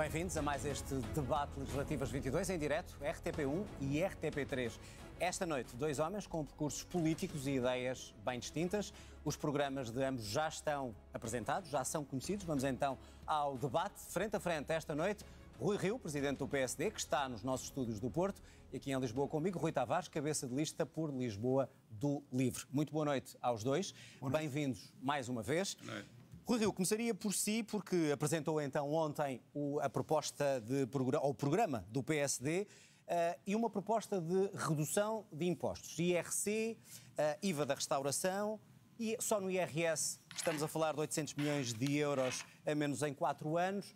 Bem-vindos a mais este debate Legislativas 22 em direto, RTP1 e RTP3. Esta noite, dois homens com percursos políticos e ideias bem distintas. Os programas de ambos já estão apresentados, já são conhecidos. Vamos então ao debate frente a frente esta noite. Rui Rio, presidente do PSD, que está nos nossos estúdios do Porto, e aqui em Lisboa comigo, Rui Tavares, cabeça de lista por Lisboa do Livre. Muito boa noite aos dois. Bem-vindos mais uma vez. Boa noite. Rui Rio, começaria por si, porque apresentou então ontem o, a proposta de ou o programa do PSD uh, eh, e uma proposta de redução de impostos. IRC, uh, eh, IVA da restauração e só no IRS estamos a falar de 800 milhões de euros a menos em 4 anos. Uh,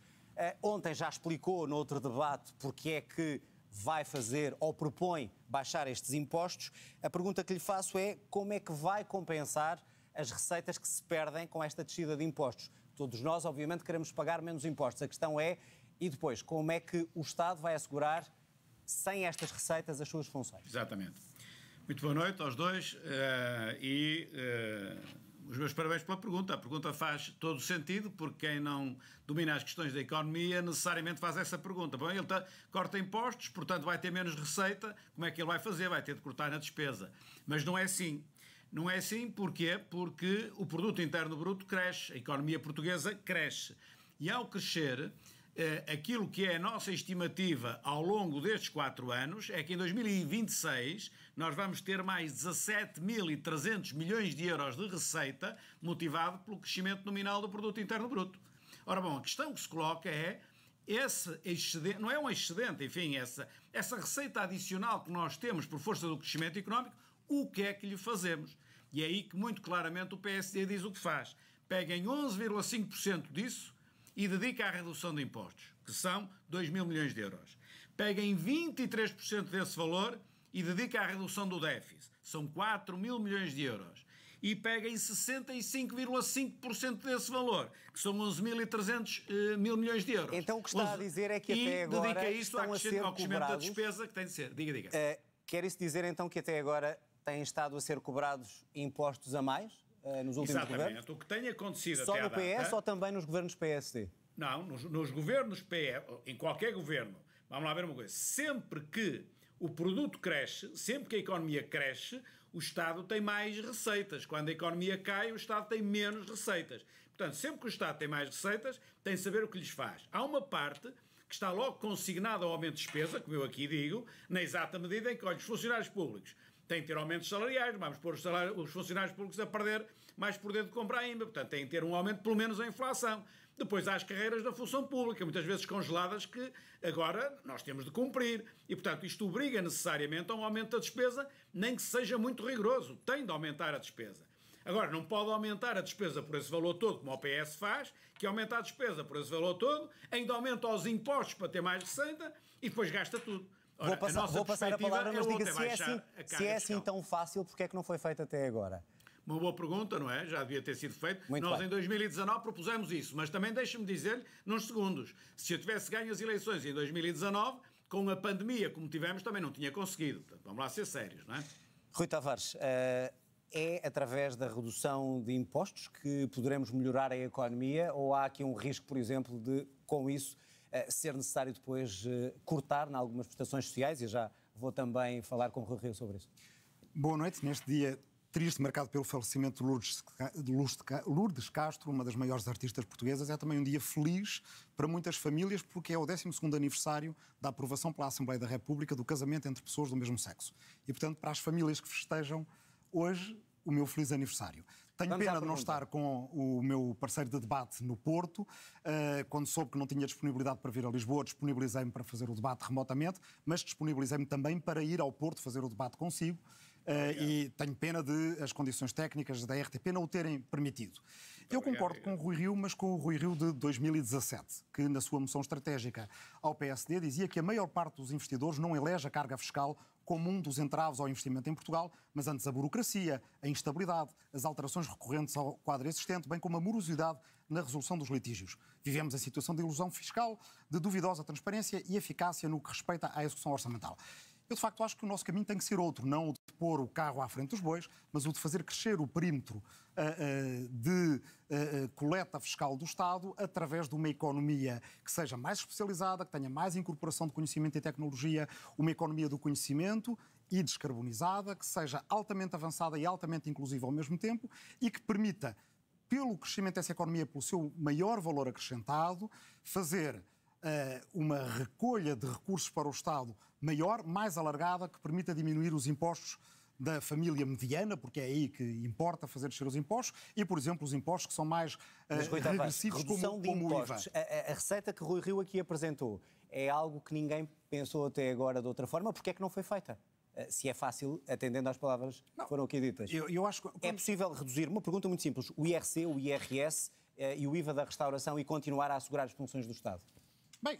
ontem já explicou no outro debate porque é que vai fazer ou propõe baixar estes impostos. A pergunta que lhe faço é como é que vai compensar as receitas que se perdem com esta descida de impostos. Todos nós, obviamente, queremos pagar menos impostos. A questão é, e depois, como é que o Estado vai assegurar, sem estas receitas, as suas funções? Exatamente. Muito boa noite aos dois uh, e uh, os meus parabéns pela pergunta. A pergunta faz todo o sentido, porque quem não domina as questões da economia necessariamente faz essa pergunta. Bom, ele tá, corta impostos, portanto vai ter menos receita, como é que ele vai fazer? Vai ter de cortar na despesa. Mas não é assim. Não é assim porquê? Porque o produto interno bruto cresce, a economia portuguesa cresce. E ao crescer, eh, aquilo que é a nossa estimativa ao longo destes quatro anos é que em 2026 nós vamos ter mais 17.300 milhões de euros de receita motivado pelo crescimento nominal do produto interno bruto. Ora bom, a questão que se coloca é esse excedente, não é um excedente, enfim, essa, essa receita adicional que nós temos por força do crescimento económico, o que é que lhe fazemos? E é aí que muito claramente o PSD diz o que faz. Peguem 11,5% disso e dedica à redução de impostos, que são 2 mil milhões de euros. Peguem 23% desse valor e dedica à redução do déficit, são 4 mil milhões de euros. E peguem 65,5% desse valor, que são 11.300 uh, eh, mil milhões de euros. Então o que está 11... a dizer é que até agora. E dedica isto ao crescimento, da despesa que tem de ser. Diga, diga. Uh, quer isso dizer então que até agora têm estado a ser cobrados impostos a mais eh, nos últimos Exatamente. governos? Exatamente. O que tem acontecido Só no PS data, ou também nos governos PSD? Não, nos, nos governos PS, em qualquer governo. Vamos lá ver uma coisa. Sempre que o produto cresce, sempre que a economia cresce, o Estado tem mais receitas. Quando a economia cai, o Estado tem menos receitas. Portanto, sempre que o Estado tem mais receitas, tem de saber o que lhes faz. Há uma parte que está logo consignada ao aumento de despesa, como eu aqui digo, na exata medida em que, olha, os funcionários públicos têm que ter aumentos salariais, vamos pôr os, salários, os funcionários públicos a perder mais poder de compra ainda, portanto têm que ter um aumento pelo menos a inflação. Depois há as carreiras da função pública, muitas vezes congeladas, que agora nós temos de cumprir. E, portanto, isto obriga necessariamente a um aumento da despesa, nem que seja muito rigoroso, tem de aumentar a despesa. Agora, não pode aumentar a despesa por esse valor todo, como o PS faz, que aumenta a despesa por esse valor todo, ainda aumenta os impostos para ter mais receita e depois gasta tudo. Ora, vou, passa, a vou passar a palavra, mas é é assim- diga se é, assim, se é assim tão fácil, porque é que não foi feito até agora? Uma boa pergunta, não é? Já devia ter sido feito. Muito Nós, bem. em 2019, propusemos isso, mas também deixe-me dizer-lhe, nos segundos, se eu tivesse ganho as eleições em 2019, com a pandemia como tivemos, também não tinha conseguido. Portanto, vamos lá ser sérios, não é? Rui Tavares, eh, é através da redução de impostos que poderemos melhorar a economia ou há aqui um risco, por exemplo, de, com isso, eh, ser necessário depois eh, cortar em algumas prestações sociais, e já vou também falar com o Rui Rio sobre isso. Boa noite, neste dia triste, marcado pelo falecimento de Lourdes Castro, uma das maiores artistas portuguesas. É também um dia feliz para muitas famílias, porque é o 12º aniversário da aprovação pela Assembleia da República do casamento entre pessoas do mesmo sexo. E, portanto, para as famílias que festejam hoje o meu feliz aniversário. Tenho Vamos pena de não estar com o meu parceiro de debate no Porto. Eh, quando soube que não tinha disponibilidade para vir a Lisboa, disponibilizei-me para fazer o debate remotamente, mas disponibilizei-me também para ir ao Porto fazer o debate consigo. Uh, e tenho pena de as condições técnicas da RTP não o terem permitido. eu concordo com o Rui Rio, mas com o Rui Rio de 2017, que na sua moção estratégica ao PSD dizia que a maior parte dos investidores não elege a carga fiscal como um dos entraves ao investimento em Portugal, mas antes a burocracia, a instabilidade, as alterações recorrentes ao quadro existente, bem como a morosidade na resolução dos litígios. Vivemos a situação de ilusão fiscal, de duvidosa transparência e eficácia no que respeita à execução orçamental. Eu, de facto, acho que o nosso caminho tem que ser outro, não o de pôr o carro à frente dos bois, mas o de fazer crescer o perímetro uh, uh, de uh, coleta fiscal do Estado através de uma economia que seja mais especializada, que tenha mais incorporação de conhecimento e tecnologia, uma economia do conhecimento e descarbonizada, que seja altamente avançada e altamente inclusiva ao mesmo tempo e que permita, pelo crescimento dessa economia, pelo seu maior valor acrescentado, fazer uma recolha de recursos para o Estado maior, mais alargada, que permita diminuir os impostos da família mediana, porque é aí que importa fazer descer os impostos, e, por exemplo, os impostos que são mais uh, Mas, regressivos, como, de impostos. o IVA. A, a, receita que Rui Rio aqui apresentou é algo que ninguém pensou até agora de outra forma, porque é que não foi feita? Eh, se é fácil, atendendo às palavras não, que foram aqui ditas. Eu, eu acho que, É possível reduzir, uma pergunta muito simples, o IRC, o IRS eh, e o IVA da restauração e continuar a assegurar as funções do Estado? Bem,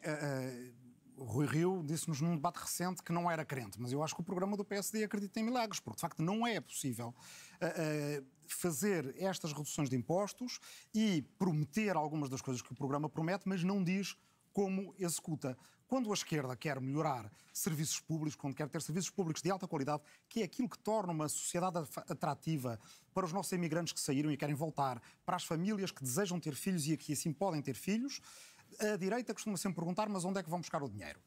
Rui Rio disse-nos num debate recente que não era crente, mas eu acho que o programa do PSD acredita em milagres, porque de facto não é possível uh, uh, fazer estas reduções de impostos e prometer algumas das coisas que o programa promete, mas não diz como executa. Quando a esquerda quer melhorar serviços públicos, quando quer ter serviços públicos de alta qualidade, que é aquilo que torna uma sociedade atrativa para os nossos imigrantes que saíram e querem voltar, para as famílias que desejam ter filhos e que assim podem ter filhos, a direita costuma sempre perguntar, mas onde é que vão buscar o dinheiro?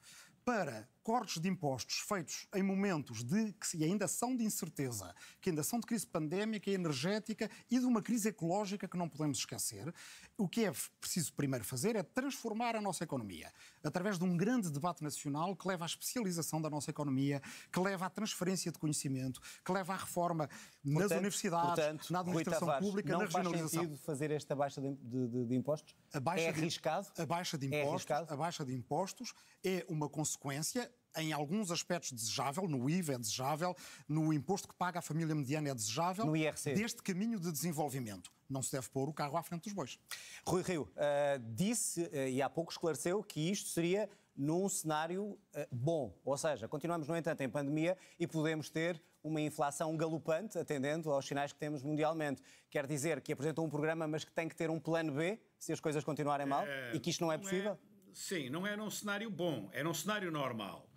Para cortes de impostos feitos em momentos de que ainda são de incerteza, que ainda são de crise pandémica, energética e de uma crise ecológica que não podemos esquecer, o que é preciso primeiro fazer é transformar a nossa economia através de um grande debate nacional que leva à especialização da nossa economia, que leva à transferência de conhecimento, que leva à reforma portanto, nas universidades, portanto, na administração Tavares, pública, na regionalização. Não faz sentido fazer esta baixa de, de, de impostos? A baixa é arriscado? De, a baixa de é impostos, é a baixa de impostos é uma consequência em alguns aspectos desejável, no IVA é desejável, no imposto que paga a família mediana é desejável, no IRC. deste caminho de desenvolvimento. Não se deve pôr o carro à frente dos bois. Rui Rio uh, disse, uh, e há pouco esclareceu, que isto seria num cenário eh, bom. Ou seja, continuamos, no entanto, em pandemia e podemos ter uma inflação galopante, atendendo aos sinais que temos mundialmente. Quer dizer que apresentam um programa, mas que tem que ter um plano B se as coisas continuarem mal é, e que isto não é, é possível? é, sim, não é num cenário bom, é num cenário normal.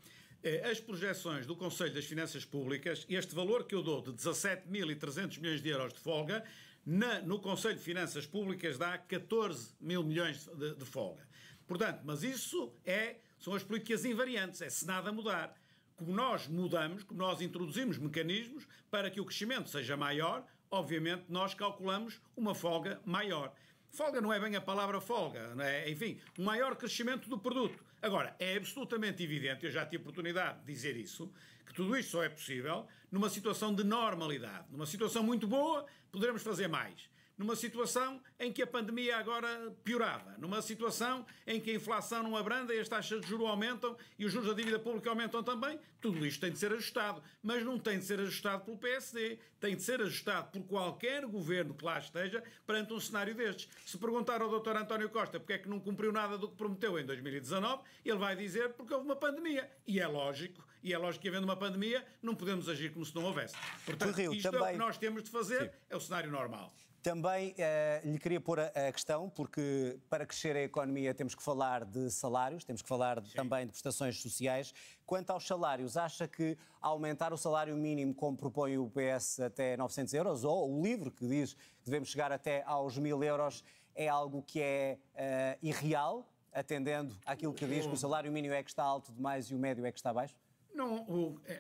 Eh, as projeções do Conselho das Finanças Públicas, este valor que eu dou de 17.300 milhões de euros de folga, na, no Conselho de Finanças Públicas dá 14 mil milhões de, de folga. Portanto, mas isso é são as políticas invariantes, é se nada mudar. Como nós mudamos, como nós introduzimos mecanismos para que o crescimento seja maior, obviamente nós calculamos uma folga maior. Folga não é bem a palavra folga, é? enfim, um maior crescimento do produto. Agora, é absolutamente evidente, eu já tive oportunidade de dizer isso, que tudo isto só é possível numa situação de normalidade. Numa situação muito boa, poderemos fazer mais numa situação em que a pandemia agora piorava, numa situação em que a inflação não abranda e as taxas de juros aumentam e os juros da dívida pública aumentam também, tudo isto tem de ser ajustado. Mas não tem de ser ajustado pelo PSD, tem de ser ajustado por qualquer governo que lá esteja perante um cenário destes. Se perguntar ao Dr. António Costa porque é que não cumpriu nada do que prometeu em 2019, ele vai dizer porque houve uma pandemia. E é lógico, e é lógico que havendo uma pandemia não podemos agir como se não houvesse. Portanto, isto também... é o que nós temos de fazer, Sim. é o cenário normal. Também eh, lhe queria pôr a, a, questão, porque para crescer a economia temos que falar de salários, temos que falar de, também de prestações sociais. Quanto aos salários, acha que aumentar o salário mínimo, como propõe o PS, até 900 euros, ou o livro que diz que devemos chegar até aos 1000 euros, é algo que é uh, irreal, atendendo àquilo que diz que o salário mínimo é que está alto demais e o médio é que está baixo? Não, o, é,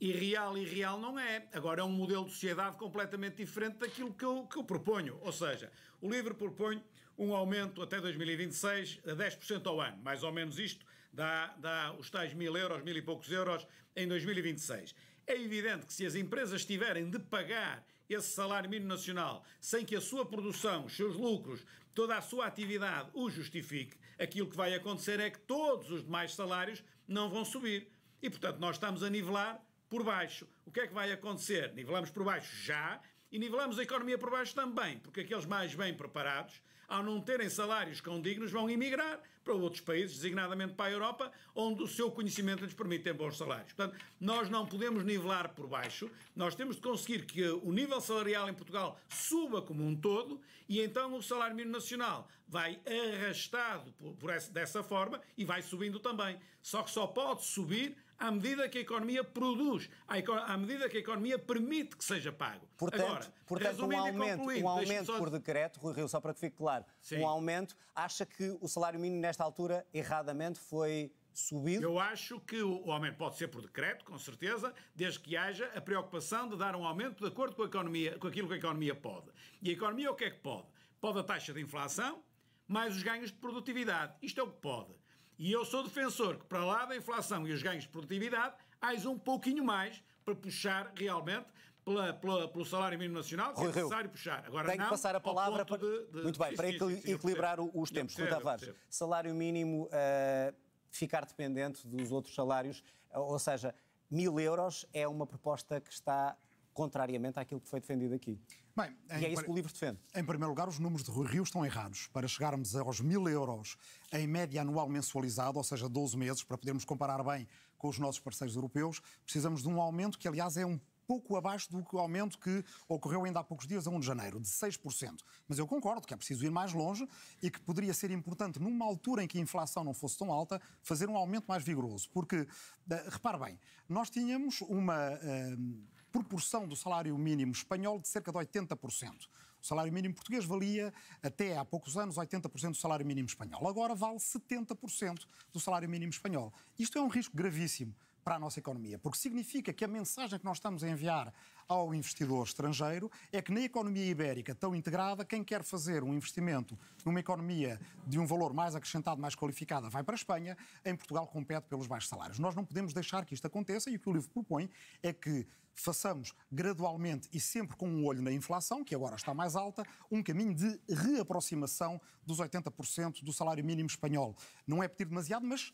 irreal e real não é. Agora é um modelo de sociedade completamente diferente daquilo que eu, que eu proponho. Ou seja, o LIVRE propõe um aumento até 2026 a 10% ao ano. Mais ou menos isto dá, dá os tais mil euros, mil e poucos euros em 2026. É evidente que se as empresas tiverem de pagar esse salário mínimo nacional sem que a sua produção, os seus lucros, toda a sua atividade o justifique, aquilo que vai acontecer é que todos os demais salários não vão subir. E, portanto, nós estamos a nivelar por baixo. O que é que vai acontecer? Nivelamos por baixo já e nivelamos a economia por baixo também, porque aqueles mais bem preparados, ao não terem salários condignos, vão emigrar para outros países, designadamente para a Europa, onde o seu conhecimento lhes permite ter bons salários. Portanto, nós não podemos nivelar por baixo, nós temos de conseguir que o nível salarial em Portugal suba como um todo e então o salário mínimo nacional vai arrastado por, por essa, dessa forma e vai subindo também. Só que só pode subir à medida que a economia produz, à, medida que a economia permite que seja pago. Portanto, Agora, portanto um aumento, um aumento só... por decreto, Rui Rio, só para que fique claro, Sim. um aumento, acha que o salário mínimo nesta altura, erradamente, foi subido? Eu acho que o aumento pode ser por decreto, com certeza, desde que haja a preocupação de dar um aumento de acordo com, a economia, com aquilo que a economia pode. E a economia o que é que pode? Pode a taxa de inflação, mais os ganhos de produtividade. Isto é o que pode. E eu sou defensor que, para lá da inflação e os ganhos de produtividade, haja um pouquinho mais para puxar realmente pela, pela, pelo salário mínimo nacional, é Rui, é necessário Rui, puxar. Agora tenho não, que passar a palavra para... De, de... Muito bem, para equil equilibrar os tempos. Rui Tavares, salário mínimo uh, ficar dependente dos outros salários, eh, ou seja, mil euros é uma proposta que está contrariamente àquilo que foi defendido aqui. Bem, em, e é isso que o livro defende. Em primeiro lugar, os números de Rui Rio estão errados. Para chegarmos aos mil euros em média anual mensualizada, ou seja, 12 meses, para podermos comparar bem com os nossos parceiros europeus, precisamos de um aumento que, aliás, é um pouco abaixo do aumento que ocorreu ainda há poucos dias, a 1 de janeiro, de 6%. Mas eu concordo que é preciso ir mais longe e que poderia ser importante, numa altura em que a inflação não fosse tão alta, fazer um aumento mais vigoroso. Porque, eh, repare bem, nós tínhamos uma. Uh, proporção do salário mínimo espanhol de cerca de 80%. O salário mínimo português valia, até há poucos anos, 80% do salário mínimo espanhol. Agora vale 70% do salário mínimo espanhol. Isto é um risco gravíssimo para a nossa economia, porque significa que a mensagem que nós estamos a enviar ao investidor estrangeiro é que na economia ibérica tão integrada, quem quer fazer um investimento numa economia de um valor mais acrescentado, mais qualificada, vai para a Espanha, em Portugal compete pelos baixos salários. Nós não podemos deixar que isto aconteça e o que o livro propõe é que façamos gradualmente e sempre com um olho na inflação, que agora está mais alta, um caminho de reaproximação dos 80% do salário mínimo espanhol. Não é pedir demasiado, mas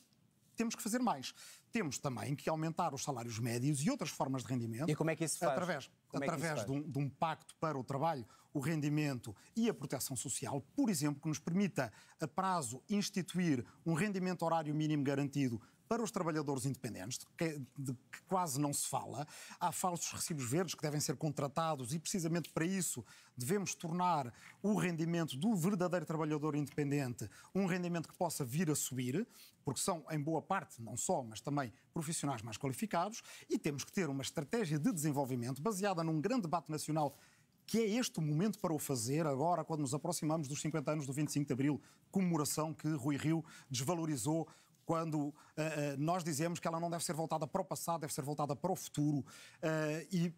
temos que fazer mais. Temos também que aumentar os salários médios e outras formas de rendimento. E como é que isso faz? Através, como é através é de, um, de, um, pacto para o trabalho, o rendimento e a proteção social, por exemplo, que nos permita, a prazo, instituir um rendimento horário mínimo garantido para os trabalhadores independentes, de que, de que quase não se fala. Há falsos recibos verdes que devem ser contratados e, precisamente para isso, devemos tornar o rendimento do verdadeiro trabalhador independente um rendimento que possa vir a subir, porque são, em boa parte, não só, mas também profissionais mais qualificados, e temos que ter uma estratégia de desenvolvimento baseada num grande debate nacional que é este o momento para o fazer, agora, quando nos aproximamos dos 50 anos do 25 de Abril, comemoração que Rui Rio desvalorizou quando uh, uh, nós dizemos que ela não deve ser voltada para o passado, deve ser voltada para o futuro eh, e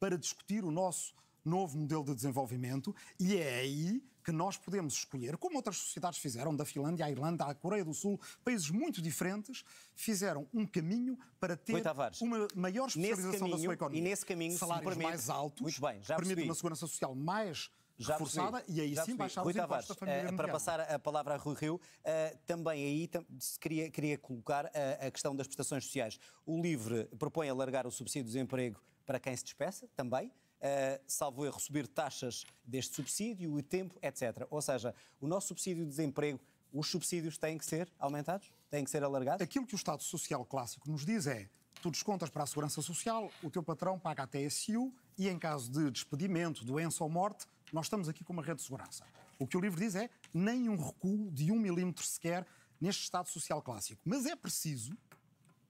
para discutir o nosso novo modelo de desenvolvimento e é aí que nós podemos escolher, como outras sociedades fizeram, da Finlândia à Irlanda à Coreia do Sul, países muito diferentes, fizeram um caminho para ter Tavares, uma maior especialização caminho, da sua economia. E nesse caminho, salários mais altos, muito bem, já permite uma segurança social mais já reforçada percebi. e aí sim baixar os impostos da família Para eh, passar a palavra a Rui Rio, eh, também aí queria, queria colocar a, eh, a questão das prestações sociais. O LIVRE propõe alargar o subsídio de desemprego para quem se despeça, também, Uh, salvo erro, subir taxas deste subsídio, o tempo, etc. Ou seja, o nosso subsídio de desemprego, os subsídios têm que ser aumentados? Têm que ser alargados? Aquilo que o Estado Social Clássico nos diz é tu descontas para a Segurança Social, o teu patrão paga a TSU e em caso de despedimento, doença ou morte, nós estamos aqui com uma rede de segurança. O que o livro diz é nenhum recuo de um milímetro sequer neste Estado social clássico. Mas é preciso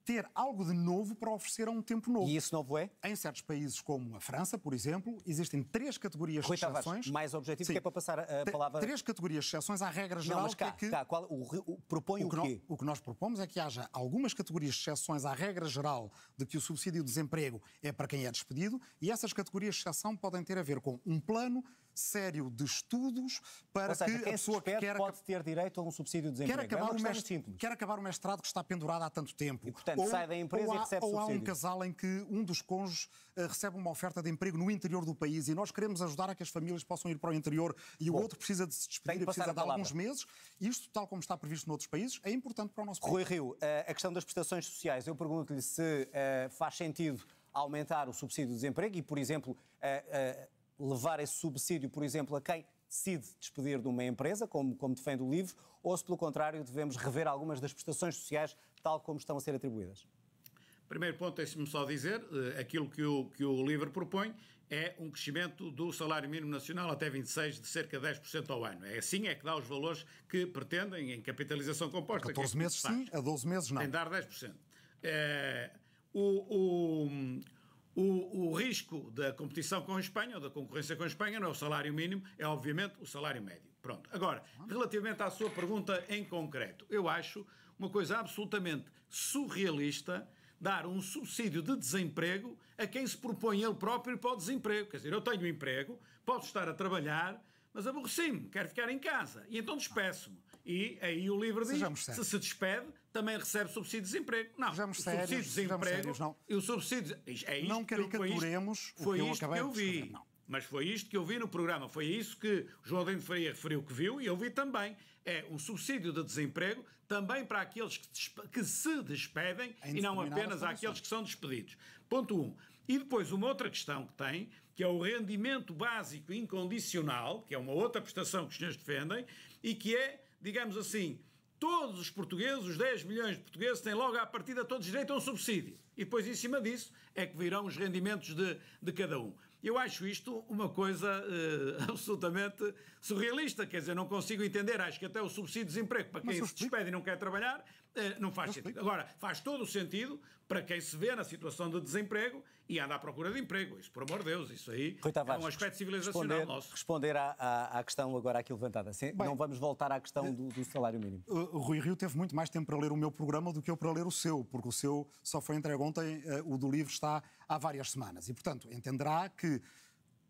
ter algo de novo para oferecer a um tempo novo. E isso novo é? Em certos países, como a França, por exemplo, existem três categorias Rui de exceções. Tavares, mais objetivo, Sim. que é para passar a palavra... Três categorias de exceções à regra geral. Não, mas cá, que é que... cá qual, o, o, propõe o, que o quê? No, o que nós propomos é que haja algumas categorias de exceções à regra geral de que o subsídio de desemprego é para quem é despedido e essas categorias de exceção podem ter a ver com um plano sério de estudos para seja, que a pessoa que quer pode ter direito a um subsídio de desemprego. Quer é acabar, é o mestrado, quer acabar o mestrado que está pendurado há tanto tempo. E, portanto, ou, sai da empresa ou há, e recebe Ou subsídio. há um casal em que um dos cônjuges eh, recebe uma oferta de emprego no interior do país e nós queremos ajudar a que as famílias possam ir para o interior e Bom, o outro precisa de se despedir e precisa de alguns meses. Isto, tal como está previsto noutros países, é importante para o nosso país. Rui Rio, eh, a questão das prestações sociais, eu pergunto-lhe se eh, faz sentido aumentar o subsídio de desemprego e, por exemplo, levar esse subsídio, por exemplo, a quem decide despedir de uma empresa, como, como defende o livro, ou se, pelo contrário, devemos rever algumas das prestações sociais, tal como estão a ser atribuídas? Primeiro ponto, deixe-me só dizer, eh, aquilo que o, que o livro propõe é um crescimento do salário mínimo nacional até 26 de cerca de 10% ao ano. É assim é que dá os valores que pretendem em capitalização composta. É a 14 é meses sim, a 12 meses não. Tem dar 10%. É, eh, o, o o, o, risco da competição com a Espanha, ou da concorrência com a Espanha, não é o salário mínimo, é obviamente o salário médio. Pronto. Agora, relativamente à sua pergunta em concreto, eu acho uma coisa absolutamente surrealista dar um subsídio de desemprego a quem se propõe ele próprio para o desemprego. Quer dizer, eu tenho um emprego, posso estar a trabalhar, mas aborreci-me, quero ficar em casa, e então despeço-me e aí o livro diz, se se despede, também recebe subsídio de desemprego. Não, sejamos o sérios, subsídio de desemprego sérios, não. e o subsídio... É isto, não caricaturemos foi isto, o que eu, que eu vi. Escrever, não. Mas foi isto que eu vi no programa, foi isso que João Dente Faria referiu que viu e eu vi também. É um subsídio de desemprego também para aqueles que, que se despedem e não apenas aqueles que são despedidos. Ponto 1. Um. E depois uma outra questão que tem, que é o rendimento básico incondicional, que é uma outra prestação que os senhores defendem, e que é digamos assim, todos os portugueses, os 10 milhões de portugueses, têm logo à partida todos direito a um subsídio. E depois, em cima disso, é que virão os rendimentos de, de cada um. Eu acho isto uma coisa eh, absolutamente surrealista, quer dizer, não consigo entender. Acho que até o subsídio de desemprego, para quem se despede e não quer trabalhar, eh, não faz sentido. Agora, faz todo o sentido para quem se vê na situação de desemprego e anda à procura de emprego. Isso, por amor de Deus, isso aí Rui Tavares, é um aspecto civilizacional responder, nosso. Responder à, à, à, questão agora aqui levantada. Sim, Bem, não vamos voltar à questão eh, do, do salário mínimo. Eh, Rui Rio teve muito mais tempo para ler o meu programa do que eu para ler o seu, porque o seu só foi entregue ontem, o do livro está há várias semanas. E, portanto, entenderá que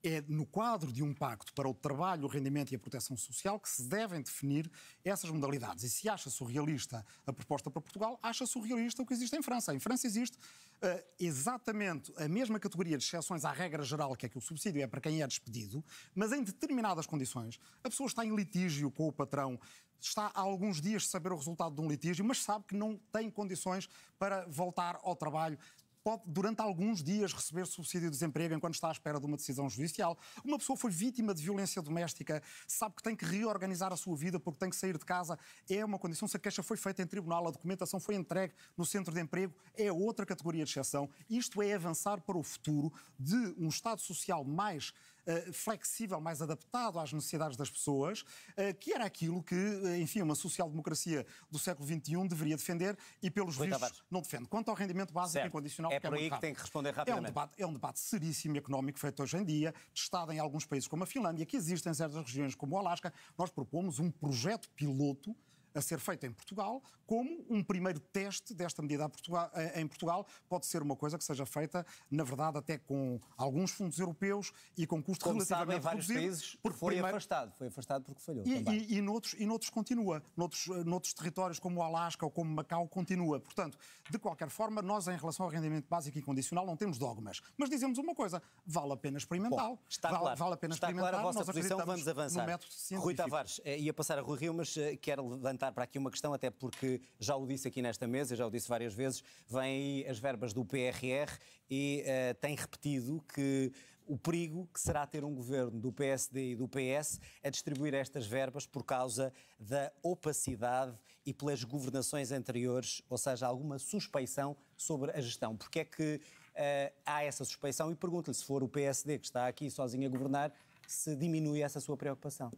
é no quadro de um pacto para o trabalho, o rendimento e a proteção social que se devem definir essas modalidades. E se acha surrealista a proposta para Portugal, acha surrealista o que existe em França. Em França existe uh, exatamente a mesma categoria de exceções à regra geral, que é que o subsídio é para quem é despedido, mas em determinadas condições. A pessoa está em litígio com o patrão, está há alguns dias de saber o resultado de um litígio, mas sabe que não tem condições para voltar ao trabalho pode, durante alguns dias, receber subsídio de desemprego enquanto está à espera de uma decisão judicial. Uma pessoa foi vítima de violência doméstica, sabe que tem que reorganizar a sua vida porque tem que sair de casa, é uma condição. Se a queixa foi feita em tribunal, a documentação foi entregue no centro de emprego, é outra categoria de exceção. Isto é avançar para o futuro de um Estado social mais eh, flexível, mais adaptado às necessidades das pessoas, eh, que era aquilo que, eh, enfim, uma social-democracia do século XXI deveria defender e, pelos Rui vistos, Tavares. não defende. Quanto ao rendimento básico certo. incondicional, é, é por é aí que rápido. tem que responder rapidamente. É um, debate, é um debate seríssimo económico feito hoje em dia, testado em alguns países como a Finlândia, que existe em certas regiões como o Alasca. Nós propomos um projeto piloto a ser feita em Portugal, como um primeiro teste desta medida em Portugal pode ser uma coisa que seja feita, na verdade, até com alguns fundos europeus e com custo como relativamente sabe, em vários países foi primeiro... afastado, foi afastado porque falhou e, E, e, noutros, e noutros continua, noutros, eh, noutros territórios como o Alasca ou como Macau continua. Portanto, de qualquer forma, nós em relação ao rendimento básico e condicional não temos dogmas, mas dizemos uma coisa, vale a pena experimentá-lo. Está vale, claro, vale a pena está experimentar, claro a vossa posição, vamos avançar. Rui Tavares, eh, ia passar a Rui Rio, mas eh, quer levantar acrescentar para aqui uma questão, até porque já o disse aqui nesta mesa, já o disse várias vezes, vêm aí as verbas do PRR e uh, tem repetido que o perigo que será ter um governo do PSD e do PS a distribuir estas verbas por causa da opacidade e pelas governações anteriores, ou seja, alguma suspeição sobre a gestão. Porque é que uh, há essa suspeição? E pergunto-lhe, se for o PSD que está aqui sozinho a governar, se diminui essa sua preocupação.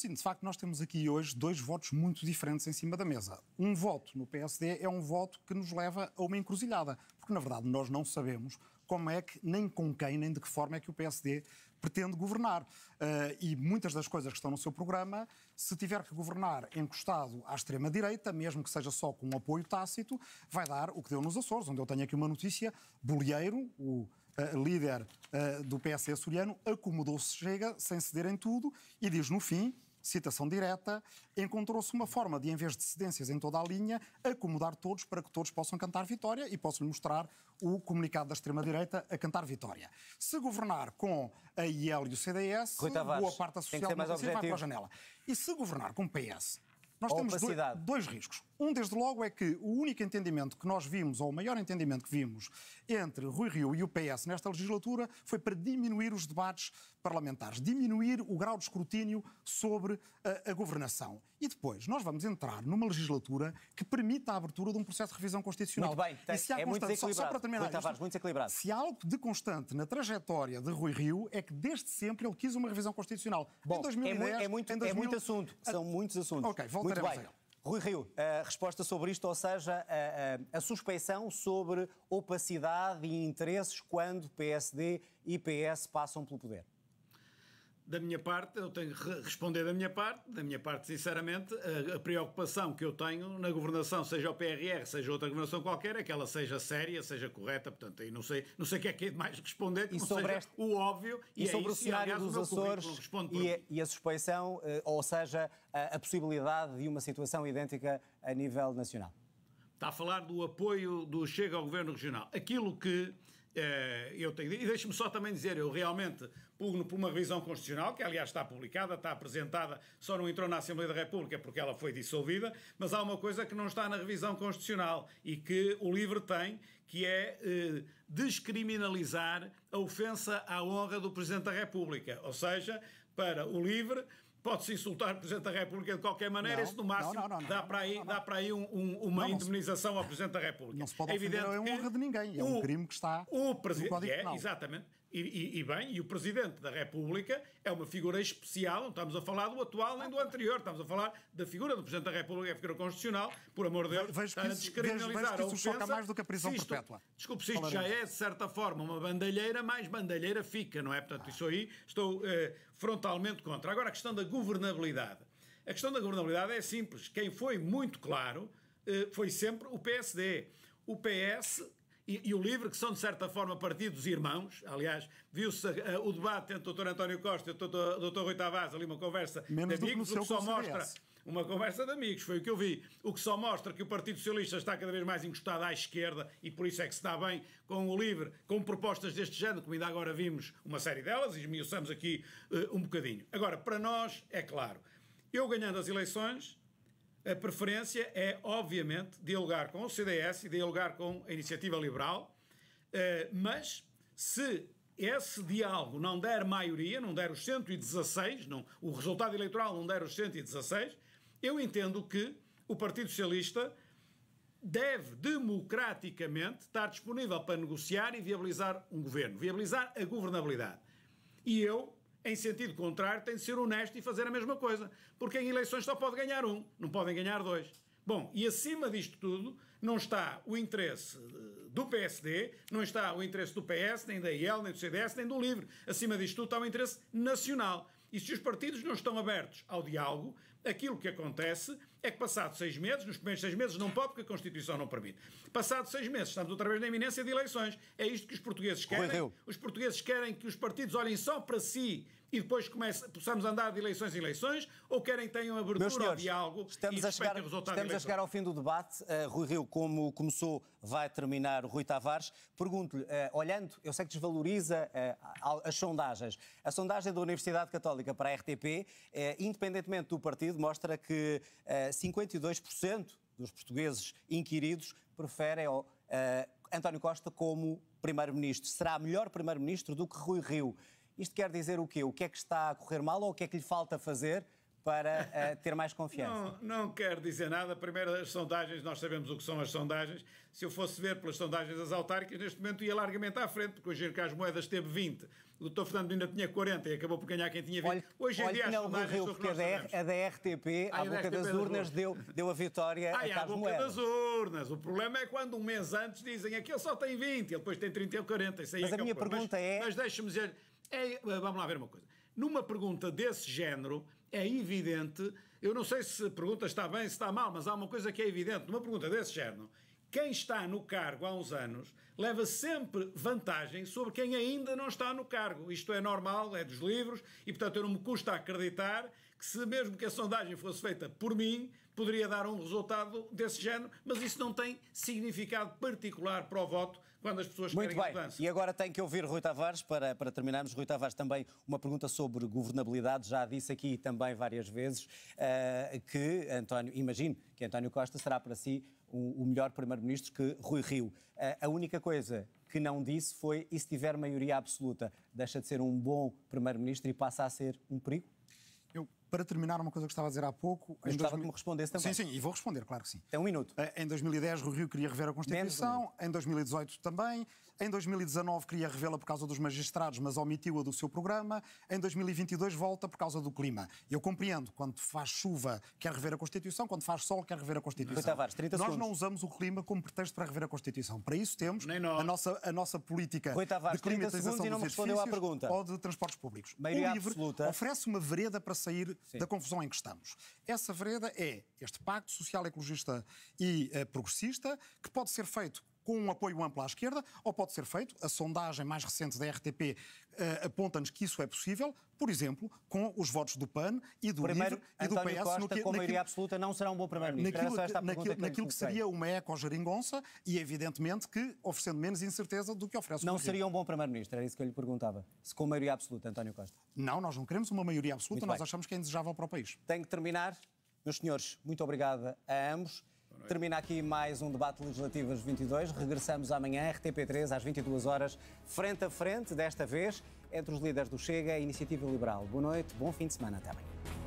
Sim, de facto, nós temos aqui hoje dois votos muito diferentes em cima da mesa. Um voto no PSD é um voto que nos leva a uma encruzilhada, porque na verdade nós não sabemos como é que, nem com quem, nem de que forma é que o PSD pretende governar. Uh, e muitas das coisas que estão no seu programa, se tiver que governar encostado à extrema-direita, mesmo que seja só com um apoio tácito, vai dar o que deu nos Açores, onde eu tenho aqui uma notícia: Bolheiro o uh, líder uh, do PSD açoriano, acomodou-se, chega, sem ceder em tudo, e diz no fim citação direta, encontrou-se uma forma de, em vez de cedências em toda a linha, acomodar todos para que todos possam cantar vitória e posso-lhe mostrar o comunicado da extrema-direita a cantar vitória. Se governar com a IEL e o CDS, Tavares, boa parte da social vai para a janela. E se governar com o PS, nós temos dois, dois riscos. Um, desde logo, é que o único entendimento que nós vimos, ou o maior entendimento que vimos, entre Rui Rio e o PS nesta legislatura foi para diminuir os debates parlamentares, diminuir o grau de escrutínio sobre a, a governação. E depois, nós vamos entrar numa legislatura que permita a abertura de um processo de revisão constitucional. Muito bem, tem, e se há é muito equilibrado. Só, só para terminar, Tavares, muito desequilibrado. Se há algo de constante na trajetória de Rui Rio é que desde sempre ele quis uma revisão constitucional. Bom, em 2010, é, muito, é muito, 2000... é muito assunto, são muitos assuntos. Ok, voltaremos muito bem. a ele. Rui Rio, a resposta sobre isto, ou seja, a, a, a suspeição sobre opacidade e interesses quando PSD e PS passam pelo poder da minha parte, eu tenho que responder da minha parte, da minha parte, sinceramente, a, a, preocupação que eu tenho na governação, seja o PRR, seja outra governação qualquer, é que ela seja séria, seja correta, portanto, aí não sei, não sei o que é que é mais responder, que e não sobre este... o óbvio, e, e é sobre isso, o cenário aliás, dos Açores e, e, a suspeição, eh, ou seja, a, a possibilidade de uma situação idêntica a nível nacional. Está a falar do apoio do Chega ao Governo Regional. Aquilo que eh, eu tenho. E deixe-me só também dizer, eu realmente pugno por uma revisão constitucional, que aliás está publicada, está apresentada, só não entrou na Assembleia da República porque ela foi dissolvida, mas há uma coisa que não está na revisão constitucional e que o LIVRE tem, que é eh, descriminalizar a ofensa à honra do Presidente da República. Ou seja, para o LIVRE Pode-se insultar o Presidente da República de qualquer maneira, isso no máximo não, não, dá, para aí, dá para aí um, um, uma indemnização se, ao Presidente da República. Não se pode é evidente é honra de ninguém, é um crime que está o no Código é, Penal. Exatamente. E, e, e, bem, e o Presidente da República é uma figura especial, não estamos a falar do atual nem do anterior, estamos a falar da figura do Presidente da República, é a figura constitucional, por amor de Deus, vejo estar a descriminalizar vejo, vejo isso choca mais do que a prisão isto, perpétua. Desculpe, se isto já é, de certa forma, uma bandalheira, mais bandalheira fica, não é? Portanto, isso aí estou eh, frontalmente contra. Agora, a questão da governabilidade. A questão da governabilidade é simples, quem foi muito claro eh, foi sempre o PSD. O PS e, e, o LIVRE, que são de certa forma partidos irmãos, aliás, viu-se uh, o debate entre o Dr. António Costa e o Dr. Dr. Rui Tavares, ali uma conversa Menos de amigos, o que só mostra uma conversa de amigos, foi o que eu vi. O que só mostra que o Partido Socialista está cada vez mais encostado à esquerda e por isso é que se dá bem com o LIVRE, com propostas deste género, como ainda agora vimos uma série delas e esmiuçamos aqui uh, um bocadinho. Agora, para nós, é claro, eu ganhando as eleições, a preferência é, obviamente, dialogar com o CDS e dialogar com a Iniciativa Liberal, eh, mas se esse diálogo não der maioria, não der os 116, não, o resultado eleitoral não der os 116, eu entendo que o Partido Socialista deve democraticamente estar disponível para negociar e viabilizar um governo, viabilizar a governabilidade. E eu em sentido contrário, tem de ser honesto e fazer a mesma coisa, porque em eleições só pode ganhar um, não podem ganhar dois. Bom, e acima disto tudo, não está o interesse eh, do PSD, não está o interesse do PS, nem da IEL, nem do CDS, nem do LIVRE. Acima disto tudo está o interesse nacional. E se os partidos não estão abertos ao diálogo, Aquilo que acontece é que, passados seis meses, nos primeiros seis meses não pode, porque a Constituição não permite. Passados seis meses, estamos outra vez na iminência de eleições. É isto que os portugueses querem. Os portugueses querem que os partidos olhem só para si e depois comece, possamos andar de eleições em eleições, ou querem que tenham abertura Meus senhores, ao diálogo estamos e a chegar, Estamos a chegar ao fim do debate. Uh, Rui Rio, como começou, vai terminar Rui Tavares. Pergunto-lhe, uh, olhando, eu sei que desvaloriza uh, as sondagens. A sondagem da Universidade Católica para a RTP, independentemente do partido, mostra que 52% dos portugueses inquiridos preferem António Costa como primeiro-ministro. Será melhor primeiro-ministro do que Rui Rio. Isto quer dizer o quê? O que é que está a correr mal ou o que é que lhe falta fazer para uh, ter mais confiança? Não, não quero dizer nada. Primeiro, as sondagens, nós sabemos o que são as sondagens. Se eu fosse ver pelas sondagens das autárquicas, neste momento ia largamente à frente, porque o Giro Cás Moedas teve 20, o Dr. Fernando ainda tinha 40 e acabou por ganhar quem tinha 20. Olhe, hoje em dia as não Rio, porque a, DR, a da RTP, à boca das é urnas, deu, deu a vitória Ai, a Carlos à boca das urnas. O problema é quando um mês antes dizem aquele só tem 20, ele depois tem 30 ou 40. Isso aí mas é a é minha pergunta mas, é... Mas deixe-me dizer... É, eh, vamos lá ver uma coisa. Numa pergunta desse género, é evidente, eu não sei se a pergunta está bem, se está mal, mas há uma coisa que é evidente. Numa pergunta desse género, quem está no cargo há uns anos leva sempre vantagem sobre quem ainda não está no cargo. Isto é normal, é dos livros, e portanto eu não me custa acreditar que, se mesmo que a sondagem fosse feita por mim, poderia dar um resultado desse género, mas isso não tem significado particular para o voto quando as pessoas Muito querem bem. mudança. E agora tem que ouvir Rui Tavares para, para terminarmos. Rui Tavares também uma pergunta sobre governabilidade. Já disse aqui também várias vezes uh, que António, imagino que António Costa será para si o, o melhor primeiro-ministro que Rui Rio. Uh, a única coisa que não disse foi e se tiver maioria absoluta, deixa de ser um bom primeiro-ministro e passa a ser um perigo? Eu para terminar, uma coisa que estava a dizer há pouco. Eu gostava 2000... que me respondesse também. Sim, sim, e vou responder, claro que sim. É um minuto. Eh, em 2010, o Rio queria rever a Constituição, em 2018 também, em 2019 queria revê-la por causa dos magistrados, mas omitiu-a do seu programa, em 2022 volta por causa do clima. Eu compreendo, quando faz chuva quer rever a Constituição, quando faz sol quer rever a Constituição. Rui Tavares, 30 segundos. Nós não usamos o clima como pretexto para rever a Constituição. Para isso temos a nossa, a nossa política Rui Tavares, de climatização 30 segundos e não me respondeu à pergunta. ou de transportes públicos. Maioria o livro absoluta. oferece uma vereda para sair da confusão em que estamos. Essa vereda é este pacto social ecologista e uh, progressista, que pode ser feito com um apoio amplo à esquerda, ou pode ser feito, a sondagem mais recente da RTP uh, eh, aponta-nos que isso é possível, por exemplo, com os votos do PAN e do Primeiro, LIVRE e António do PS. Costa, no que, com naquilo, maioria absoluta, não será um bom Primeiro-Ministro. Naquilo, que, naquilo, naquilo que seria uma eco-geringonça e, evidentemente, que oferecendo menos incerteza do que oferece Não seria um bom Primeiro-Ministro, era isso que eu lhe perguntava. Se com maioria absoluta, António Costa. Não, nós não queremos uma maioria absoluta, muito nós bem. achamos que é indesejável para o país. Tenho que terminar. Meus senhores, muito obrigada a ambos. É? Termina aqui mais um debate legislativo às 22. Regressamos amanhã, RTP3, às 22 horas, frente a frente, desta vez, entre os líderes do Chega e Iniciativa Liberal. Boa noite, bom fim de semana, até amanhã.